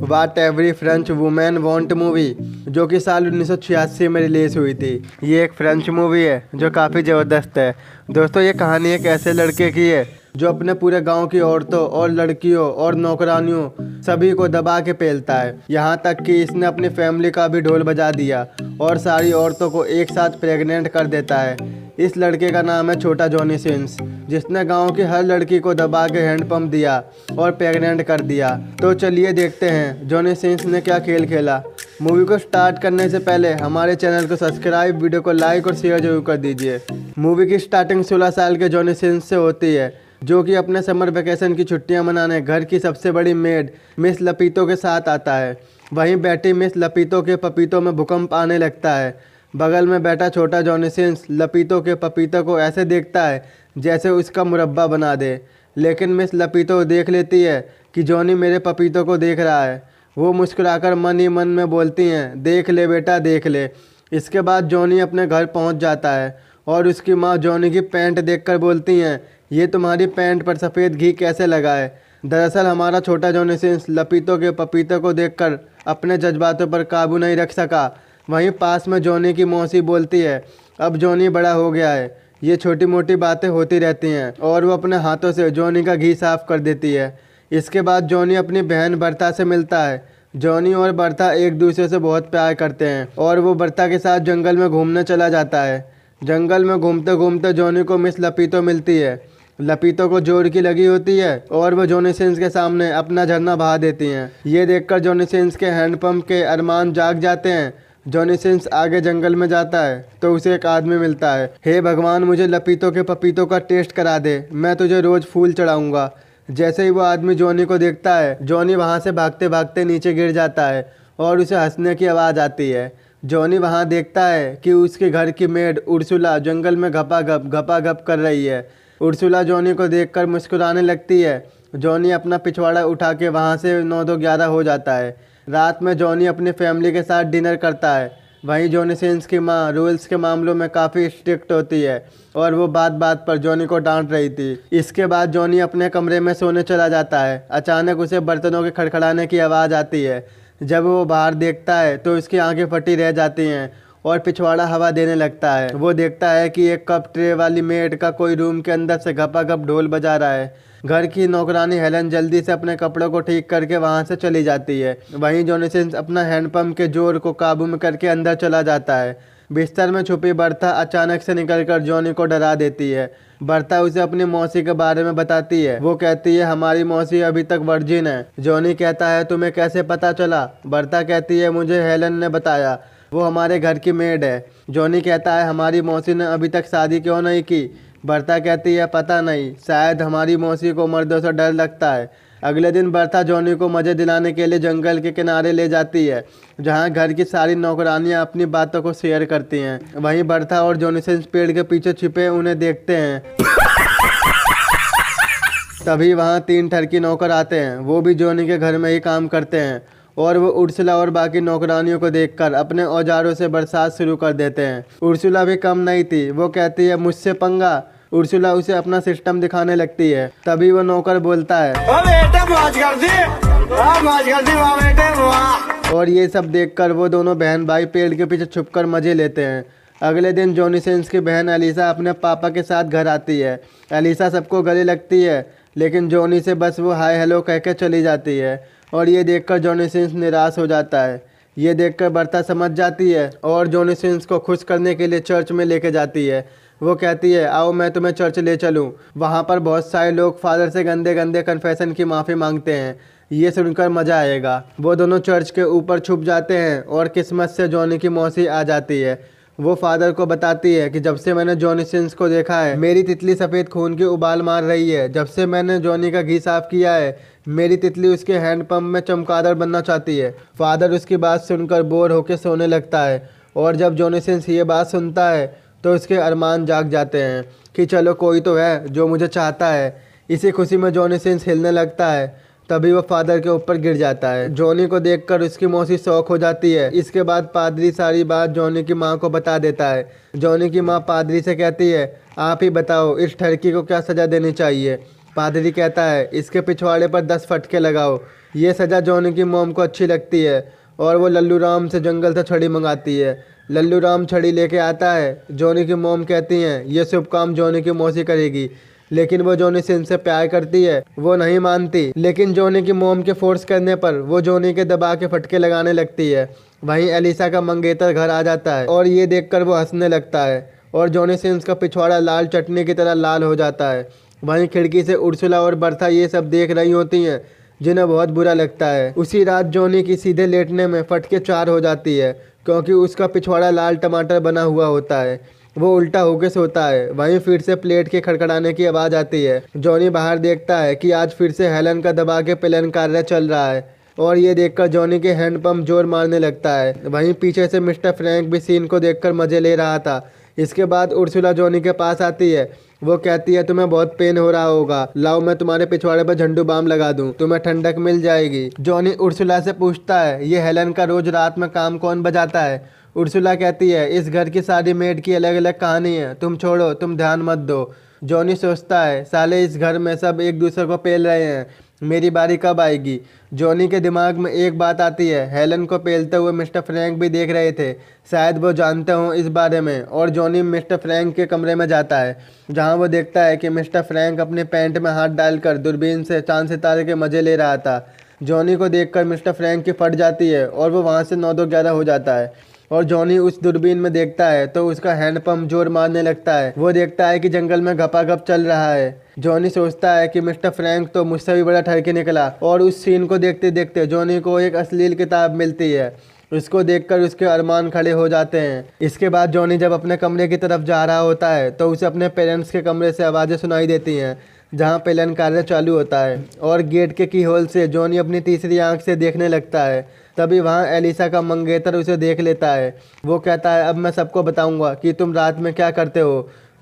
वाट every French women want movie जो कि साल छियासी में रिलीज़ हुई थी ये एक फ्रेंच मूवी है जो काफ़ी ज़बरदस्त है दोस्तों ये कहानी एक ऐसे लड़के की है जो अपने पूरे गांव की औरतों और लड़कियों और नौकरानियों सभी को दबा के पेलता है यहाँ तक कि इसने अपनी फैमिली का भी ढोल बजा दिया और सारी औरतों को एक साथ प्रेग्नेंट कर देता है इस लड़के का नाम है छोटा जॉनी सिंस जिसने गांव की हर लड़की को दबा के हैंडपम्प दिया और प्रेग्नेंट कर दिया तो चलिए देखते हैं जॉनी सिंस ने क्या खेल खेला मूवी को स्टार्ट करने से पहले हमारे चैनल को सब्सक्राइब वीडियो को लाइक और शेयर जरूर कर दीजिए मूवी की स्टार्टिंग 16 साल के जॉनी सिंस से होती है जो कि अपने समर वैकेशन की छुट्टियां मनाने घर की सबसे बड़ी मेड मिस लपीतो के साथ आता है वहीं बैठी मिस लपीतो के पपीतों में भूकंप आने लगता है बगल में बैठा छोटा जॉनिसेंस लपीतों के पपीतों को ऐसे देखता है जैसे उसका मुरब्बा बना दे लेकिन मिस लपीतो देख लेती है कि जॉनी मेरे पपीतों को देख रहा है वो मुस्कुराकर मन ही मन में बोलती हैं देख ले बेटा देख ले इसके बाद जॉनी अपने घर पहुंच जाता है और उसकी माँ जॉनी की पैंट देखकर बोलती हैं ये तुम्हारी पैंट पर सफ़ेद घी कैसे लगा है दरअसल हमारा छोटा जॉन सिंस लपीतों के पपीतों को देखकर अपने जज्बातों पर काबू नहीं रख सका वहीं पास में जोनी की मौसी बोलती है अब जोनी बड़ा हो गया है ये छोटी मोटी बातें होती रहती हैं और वो अपने हाथों से जोनी का घी साफ कर देती है इसके बाद जोनी अपनी बहन बर्था से मिलता है जोनी और बर्था एक दूसरे से बहुत प्यार करते हैं और वो बर्था के साथ जंगल में घूमने चला जाता है जंगल में घूमते घूमते जोनी को मिस लपीतो मिलती है लपीतों को जोर की लगी होती है और वो जोनीसेंस के सामने अपना झरना बहा देती हैं ये देखकर जोनीसेंस के हैंडपम्प के अरमान जाग जाते हैं जोनीसेंस आगे जंगल में जाता है तो उसे एक आदमी मिलता है हे भगवान मुझे लपीतों के पपीतों का टेस्ट करा दे मैं तुझे रोज़ फूल चढ़ाऊँगा जैसे ही वो आदमी जोनी को देखता है जॉनी वहाँ से भागते भागते नीचे गिर जाता है और उसे हंसने की आवाज़ आती है जोनी वहाँ देखता है कि उसके घर की मेड उर्सुला जंगल में घपा घप घपा घप कर रही है उर्सुला जॉनी को देखकर मुस्कुराने लगती है जॉनी अपना पिछवाड़ा उठा के वहाँ से नौ दो ग्यारह हो जाता है रात में जॉनी अपनी फैमिली के साथ डिनर करता है वहीं जॉनी सेंस की माँ रूल्स के मामलों में काफ़ी स्ट्रिक्ट होती है और वो बात बात पर जॉनी को डांट रही थी इसके बाद जॉनी अपने कमरे में सोने चला जाता है अचानक उसे बर्तनों के खड़खड़ाने की आवाज़ आती है जब वो बाहर देखता है तो उसकी आंखें फटी रह जाती हैं और पिछवाड़ा हवा देने लगता है वो देखता है कि एक कप ट्रे वाली मेड का कोई रूम के अंदर से घपा घप ढोल बजा रहा है घर की नौकरानी हेलन जल्दी से अपने कपड़ों को ठीक करके वहाँ से चली जाती है वहीं जोनिसन अपना हैंडपम्प के जोर को काबू में करके अंदर चला जाता है बिस्तर में छुपी बर्था अचानक से निकलकर जॉनी को डरा देती है बर्था उसे अपनी मौसी के बारे में बताती है वो कहती है हमारी मौसी अभी तक वर्जिन है जॉनी कहता है तुम्हें कैसे पता चला बर्था कहती है मुझे हेलन ने बताया वो हमारे घर की मेड है जॉनी कहता है हमारी मौसी ने अभी तक शादी क्यों नहीं की बर्था कहती है पता नहीं शायद हमारी मौसी को मर्दों से डर लगता है अगले दिन बर्था जॉनी को मज़े दिलाने के लिए जंगल के किनारे ले जाती है जहाँ घर की सारी नौकरानियाँ अपनी बातों को शेयर करती हैं वहीं बर्था और जॉनीसन पेड़ के पीछे छिपे उन्हें देखते हैं तभी वहाँ तीन ठरकी नौकर आते हैं वो भी जोनी के घर में ही काम करते हैं और वो उर्सुला और बाकी नौकरानियों को देखकर अपने औजारों से बरसात शुरू कर देते हैं उर्सुला भी कम नहीं थी वो कहती है मुझसे पंगा उर्सुला उसे अपना सिस्टम दिखाने लगती है तभी वो नौकर बोलता है और ये सब कर वो दोनों बहन भाई पेड़ के पीछे कर मजे लेते हैं अगले दिन जॉनी सेंस की बहन अलीसा अपने पापा के साथ घर आती है अलीसा सबको गले लगती है लेकिन जॉनी से बस वो हाय हेलो कह के चली जाती है और ये देखकर जोनेसेंस निराश हो जाता है ये देखकर बर्ता समझ जाती है और जोनीसेंस को खुश करने के लिए चर्च में लेके जाती है वो कहती है आओ मैं तुम्हें चर्च ले चलूँ वहाँ पर बहुत सारे लोग फादर से गंदे गंदे कन्फेशन की माफ़ी मांगते हैं ये सुनकर मज़ा आएगा वो दोनों चर्च के ऊपर छुप जाते हैं और किस्मत से जॉनी की मौसी आ जाती है वो फादर को बताती है कि जब से मैंने जॉनी सिंस को देखा है मेरी तितली सफ़ेद खून के उबाल मार रही है जब से मैंने जॉनी का घी साफ किया है मेरी तितली उसके हैंडपम्प में चमकादड़ बनना चाहती है फादर उसकी बात सुनकर बोर होकर सोने लगता है और जब जॉनी सिंस ये बात सुनता है तो उसके अरमान जाग जाते हैं कि चलो कोई तो है जो मुझे चाहता है इसी खुशी में जॉनी सिंस हिलने लगता है तभी वह फादर के ऊपर गिर जाता है जॉनी को देखकर उसकी मौसी शौक हो जाती है इसके बाद पादरी सारी बात जॉनी की माँ को बता देता है जॉनी की माँ पादरी से कहती है आप ही बताओ इस ठरकी को क्या सज़ा देनी चाहिए पादरी कहता है इसके पिछवाड़े पर दस फटके लगाओ ये सज़ा जॉनी की मोम को अच्छी लगती है और वो लल्लू राम से जंगल से छड़ी मंगाती है लल्लू राम छड़ी लेके आता है जॉनी की मोम कहती हैं ये शुभ काम जॉनी की मौसी करेगी लेकिन वो जोनी से इनसे प्यार करती है वो नहीं मानती लेकिन जोनी की मोम के फोर्स करने पर वो जोनी के दबा के फटके लगाने लगती है वहीं एलिसा का मंगेतर घर आ जाता है और ये देखकर वो हंसने लगता है और जोनी सिंस का पिछवाड़ा लाल चटनी की तरह लाल हो जाता है वहीं खिड़की से उर्सुला और बर्था ये सब देख रही होती हैं जिन्हें बहुत बुरा लगता है उसी रात जोनी की सीधे लेटने में फटके चार हो जाती है क्योंकि उसका पिछवाड़ा लाल टमाटर बना हुआ होता है वो उल्टा होके सोता है वहीं फिर से प्लेट के खड़खड़ाने की आवाज़ आती है जॉनी बाहर देखता है कि आज फिर से हेलन का दबा के प्लान कार्य चल रहा है और ये देखकर जॉनी के हैंडपम्प जोर मारने लगता है वहीं पीछे से मिस्टर फ्रैंक भी सीन को देखकर मज़े ले रहा था इसके बाद उर्सुला जॉनी के पास आती है वो कहती है तुम्हें बहुत पेन हो रहा होगा लाओ मैं तुम्हारे पिछवाड़े पर झंडू बाम लगा दूं तुम्हें ठंडक मिल जाएगी जॉनी उर्सुला से पूछता है ये हेलन का रोज रात में काम कौन बजाता है उर्सुला कहती है इस घर की सारी मेड की अलग अलग कहानी है तुम छोड़ो तुम ध्यान मत दो जॉनी सोचता है साले इस घर में सब एक दूसरे को पेल रहे हैं मेरी बारी कब आएगी जॉनी के दिमाग में एक बात आती है हेलन को पेलते हुए मिस्टर फ्रैंक भी देख रहे थे शायद वो जानते हों इस बारे में और जॉनी मिस्टर फ्रैंक के कमरे में जाता है जहां वो देखता है कि मिस्टर फ्रैंक अपने पैंट में हाथ डालकर दूरबीन से चांद सितारे के मज़े ले रहा था जॉनी को देखकर मिस्टर फ्रैंक की फट जाती है और वो वहाँ से नौ दो ग्यारह हो जाता है और जॉनी उस दूरबीन में देखता है तो उसका हैंडपम्प जोर मारने लगता है वो देखता है कि जंगल में घपा घप चल रहा है जॉनी सोचता है कि मिस्टर फ्रैंक तो मुझसे भी बड़ा ठहर के निकला और उस सीन को देखते देखते जॉनी को एक अश्लील किताब मिलती है उसको देखकर उसके अरमान खड़े हो जाते हैं इसके बाद जॉनी जब अपने कमरे की तरफ जा रहा होता है तो उसे अपने पेरेंट्स के कमरे से आवाज़ें सुनाई देती हैं जहाँ पेलन कार्य चालू होता है और गेट के की होल से जॉनी अपनी तीसरी आंख से देखने लगता है तभी वहाँ एलिसा का मंगेतर उसे देख लेता है वो कहता है अब मैं सबको बताऊंगा कि तुम रात में क्या करते हो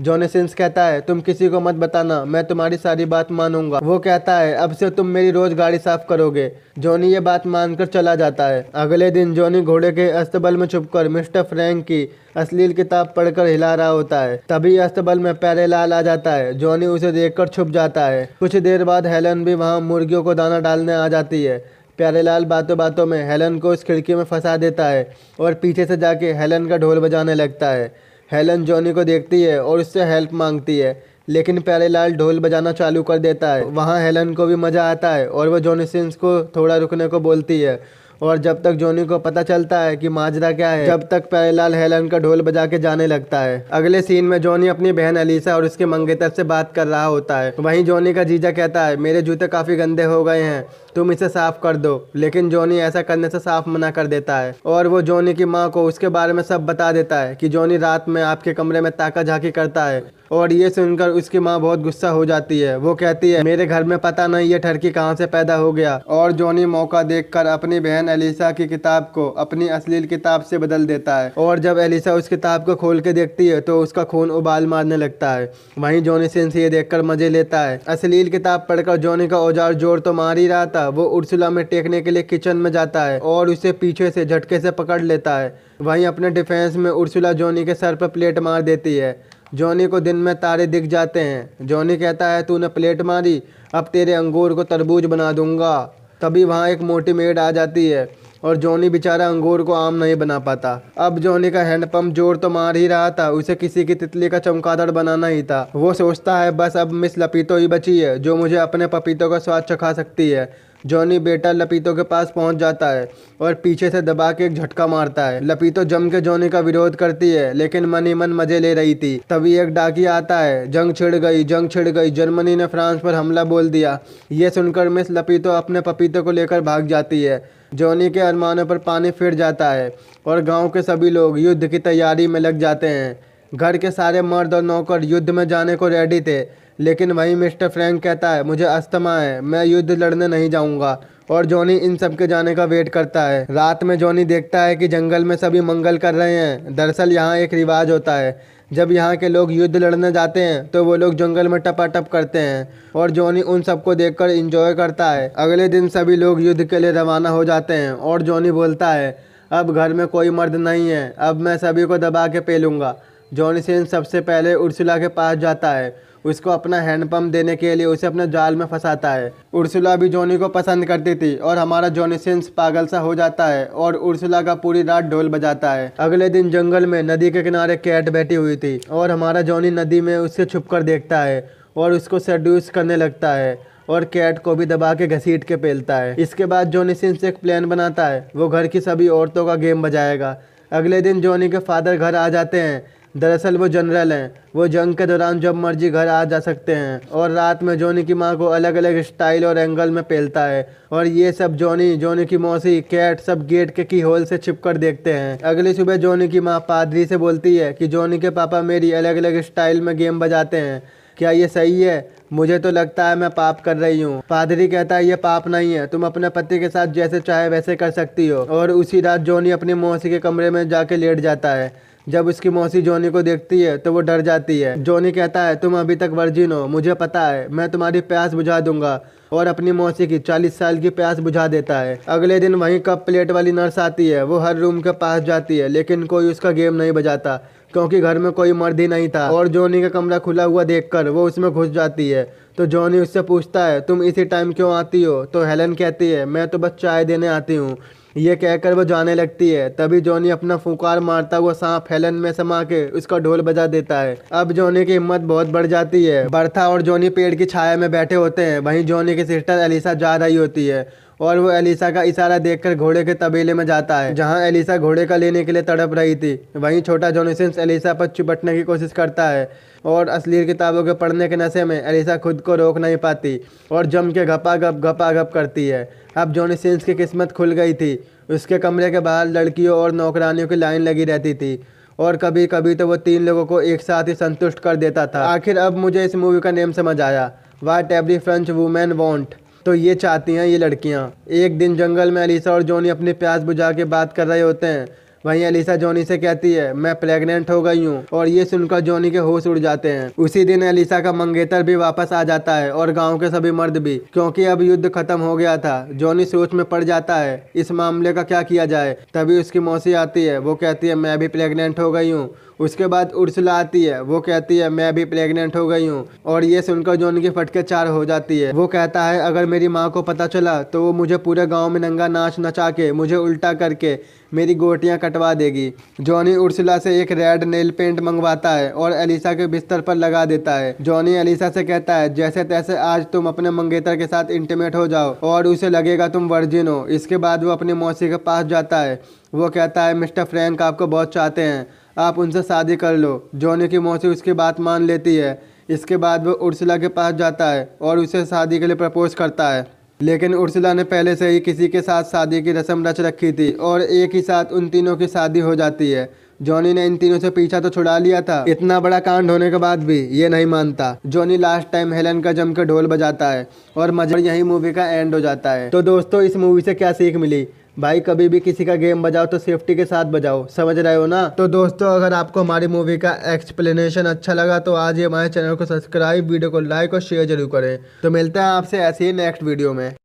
जोनेसेंस कहता है तुम किसी को मत बताना मैं तुम्हारी सारी बात मानूंगा वो कहता है अब से तुम मेरी रोज गाड़ी साफ करोगे जोनी ये बात मानकर चला जाता है अगले दिन जोनी घोड़े के अस्तबल में छुपकर मिस्टर फ्रैंक की अश्लील किताब पढ़कर हिला रहा होता है तभी अस्तबल में लाल आ जाता है जोनी उसे देखकर छुप जाता है कुछ देर बाद हेलन भी वहाँ मुर्गियों को दाना डालने आ जाती है प्यारेलाल बातों बातों में हेलन को उस खिड़की में फंसा देता है और पीछे से जाके हेलन का ढोल बजाने लगता है हेलन जॉनी को देखती है और उससे हेल्प मांगती है लेकिन प्यारेलाल ढोल बजाना चालू कर देता है वहाँ हेलन को भी मज़ा आता है और वह सिंस को थोड़ा रुकने को बोलती है और जब तक जोनी को पता चलता है कि माजरा क्या है जब तक प्यारेलाल हेलन का ढोल बजा के जाने लगता है अगले सीन में जोनी अपनी बहन अलीसा और उसके मंगेतर से बात कर रहा होता है वहीं जोनी का जीजा कहता है मेरे जूते काफ़ी गंदे हो गए हैं तुम इसे साफ कर दो लेकिन जॉनी ऐसा करने से साफ मना कर देता है और वो जॉनी की माँ को उसके बारे में सब बता देता है कि जॉनी रात में आपके कमरे में ताका झाकी करता है और ये सुनकर उसकी माँ बहुत गुस्सा हो जाती है वो कहती है मेरे घर में पता नहीं ये ठरकी कहाँ से पैदा हो गया और जॉनी मौका देखकर अपनी बहन एलिसा की किताब को अपनी अश्लील किताब से बदल देता है और जब एलिसा उस किताब को खोल के देखती है तो उसका खून उबाल मारने लगता है वहीं जॉनी सिंस ये देखकर मजे लेता है अश्लील किताब पढ़कर जॉनी का औजार जोर तो मार ही रहा था था वो उर्सुला में टेकने के लिए किचन में जाता है और उसे पीछे से झटके से पकड़ लेता है वहीं अपने डिफेंस में उर्सुला जॉनी के सर पर प्लेट मार देती है जॉनी को दिन में तारे दिख जाते हैं जॉनी कहता है तूने प्लेट मारी अब तेरे अंगूर को तरबूज बना दूंगा तभी वहाँ एक मोटी मेड आ जाती है और जॉनी बेचारा अंगूर को आम नहीं बना पाता अब जॉनी का हैंडपम्प जोर तो मार ही रहा था उसे किसी की तितली का चमकादड़ बनाना ही था वो सोचता है बस अब मिस लपीतो ही बची है जो मुझे अपने पपीतों का स्वाद चखा सकती है जॉनी बेटा लपीतो के पास पहुंच जाता है और पीछे से दबा के एक झटका मारता है लपीतो जम के जॉनी का विरोध करती है लेकिन मन ही मन मजे ले रही थी तभी एक डाकी आता है जंग छिड़ गई जंग छिड़ गई जर्मनी ने फ्रांस पर हमला बोल दिया ये सुनकर मिस लपीतो अपने पपीते को लेकर भाग जाती है जॉनी के अरमानों पर पानी फिर जाता है और गाँव के सभी लोग युद्ध की तैयारी में लग जाते हैं घर के सारे मर्द और नौकर युद्ध में जाने को रेडी थे लेकिन वहीं मिस्टर फ्रैंक कहता है मुझे अस्थमा है मैं युद्ध लड़ने नहीं जाऊंगा और जॉनी इन सब के जाने का वेट करता है रात में जॉनी देखता है कि जंगल में सभी मंगल कर रहे हैं दरअसल यहाँ एक रिवाज होता है जब यहाँ के लोग युद्ध लड़ने जाते हैं तो वो लोग जंगल में टपा टप करते हैं और जॉनी उन सबको कर इंजॉय करता है अगले दिन सभी लोग युद्ध के लिए रवाना हो जाते हैं और जॉनी बोलता है अब घर में कोई मर्द नहीं है अब मैं सभी को दबा के पेलूँगा जॉनी सेन सबसे पहले उर्सुला के पास जाता है उसको अपना हैंडपम्प देने के लिए उसे अपने जाल में फंसाता है उर्सुला भी जोनी को पसंद करती थी और हमारा जोनीसेंस पागल सा हो जाता है और उर्सुला का पूरी रात ढोल बजाता है अगले दिन जंगल में नदी के किनारे कैट बैठी हुई थी और हमारा जोनी नदी में उससे छुप कर देखता है और उसको सेड्यूस करने लगता है और कैट को भी दबा के घसीट के पेलता है इसके बाद जोनी सिंस एक प्लान बनाता है वो घर की सभी औरतों का गेम बजाएगा अगले दिन जोनी के फादर घर आ जाते हैं दरअसल वो जनरल हैं वो जंग के दौरान जब मर्जी घर आ जा सकते हैं और रात में जोनी की माँ को अलग अलग स्टाइल और एंगल में पेलता है और ये सब जॉनी जोनी की मौसी कैट सब गेट के की होल से छिपकर देखते हैं अगली सुबह जोनी की माँ पादरी से बोलती है कि जॉनी के पापा मेरी अलग अलग स्टाइल में गेम बजाते हैं क्या ये सही है मुझे तो लगता है मैं पाप कर रही हूँ पादरी कहता है ये पाप नहीं है तुम अपने पति के साथ जैसे चाहे वैसे कर सकती हो और उसी रात जोनी अपनी मौसी के कमरे में जाके लेट जाता है जब उसकी मौसी जॉनी को देखती है तो वो डर जाती है जॉनी कहता है तुम अभी तक वर्जिन हो मुझे पता है मैं तुम्हारी प्यास बुझा दूंगा और अपनी मौसी की चालीस साल की प्यास बुझा देता है अगले दिन वहीं कप प्लेट वाली नर्स आती है वो हर रूम के पास जाती है लेकिन कोई उसका गेम नहीं बजाता क्योंकि घर में कोई मर्द ही नहीं था और जॉनी का कमरा खुला हुआ देखकर वो उसमें घुस जाती है तो जॉनी उससे पूछता है तुम इसी टाइम क्यों आती हो तो हेलन कहती है मैं तो बस चाय देने आती हूँ ये कहकर वो जाने लगती है तभी जॉनी अपना फुकार मारता हुआ सांप हेलन में समा के उसका ढोल बजा देता है अब जॉनी की हिम्मत बहुत बढ़ जाती है बर्था और जॉनी पेड़ की छाया में बैठे होते हैं वहीं जॉनी की सिस्टर एलिसा जा रही होती है और वो एलिसा का इशारा देखकर घोड़े के तबेले में जाता है जहां एलिसा घोड़े का लेने के लिए तड़प रही थी वहीं छोटा जोनिसन्स एलिसा पर चिपटने की कोशिश करता है और असलीर किताबों के पढ़ने के नशे में एलिसा खुद को रोक नहीं पाती और जम के घपा गप घपा गप करती है अब जोनिसन्स की किस्मत खुल गई थी उसके कमरे के बाहर लड़कियों और नौकरानियों की लाइन लगी रहती थी और कभी कभी तो वो तीन लोगों को एक साथ ही संतुष्ट कर देता था आखिर अब मुझे इस मूवी का नेम समझ आया what every French women want तो ये चाहती हैं ये लड़कियाँ एक दिन जंगल में अलीसा और जॉनी अपनी प्यास बुझा के बात कर रहे होते हैं वहीं अलीसा जॉनी से कहती है मैं प्रेग्नेंट हो गई हूँ और ये सुनकर जॉनी के होश उड़ जाते हैं उसी दिन अलीसा का मंगेतर भी वापस आ जाता है और गांव के सभी मर्द भी क्योंकि अब युद्ध खत्म हो गया था जॉनी सोच में पड़ जाता है इस मामले का क्या किया जाए तभी उसकी मौसी आती है वो कहती है मैं भी प्रेगनेंट हो गई हूँ उसके बाद उर्सला आती है वो कहती है मैं अभी प्रेग्नेंट हो गई हूँ और ये सुनकर जॉन की फटके चार हो जाती है वो कहता है अगर मेरी माँ को पता चला तो वो मुझे पूरे गाँव में नंगा नाच नचा के मुझे उल्टा करके मेरी गोटियाँ कटवा देगी जॉनी उर्सला से एक रेड नेल पेंट मंगवाता है और एलिसा के बिस्तर पर लगा देता है जॉनी एलिसा से कहता है जैसे तैसे आज तुम अपने मंगेतर के साथ इंटीमेट हो जाओ और उसे लगेगा तुम वर्जिन हो इसके बाद वो अपनी मौसी के पास जाता है वो कहता है मिस्टर फ्रैंक आपको बहुत चाहते हैं आप उनसे शादी कर लो जॉनी की मौसी उसकी बात मान लेती है इसके बाद वो उर्सला के पास जाता है और उसे शादी के लिए प्रपोज करता है लेकिन उर्सला ने पहले से ही किसी के साथ शादी की रस्म रच रखी थी और एक ही साथ उन तीनों की शादी हो जाती है जॉनी ने इन तीनों से पीछा तो छुड़ा लिया था इतना बड़ा कांड होने के बाद भी ये नहीं मानता जॉनी लास्ट टाइम हेलन का जमकर ढोल बजाता है और मजर यही मूवी का एंड हो जाता है तो दोस्तों इस मूवी से क्या सीख मिली भाई कभी भी किसी का गेम बजाओ तो सेफ्टी के साथ बजाओ समझ रहे हो ना तो दोस्तों अगर आपको हमारी मूवी का एक्सप्लेनेशन अच्छा लगा तो आज ही हमारे चैनल को सब्सक्राइब वीडियो को लाइक और शेयर जरूर करें तो मिलते हैं आपसे ऐसे ही नेक्स्ट वीडियो में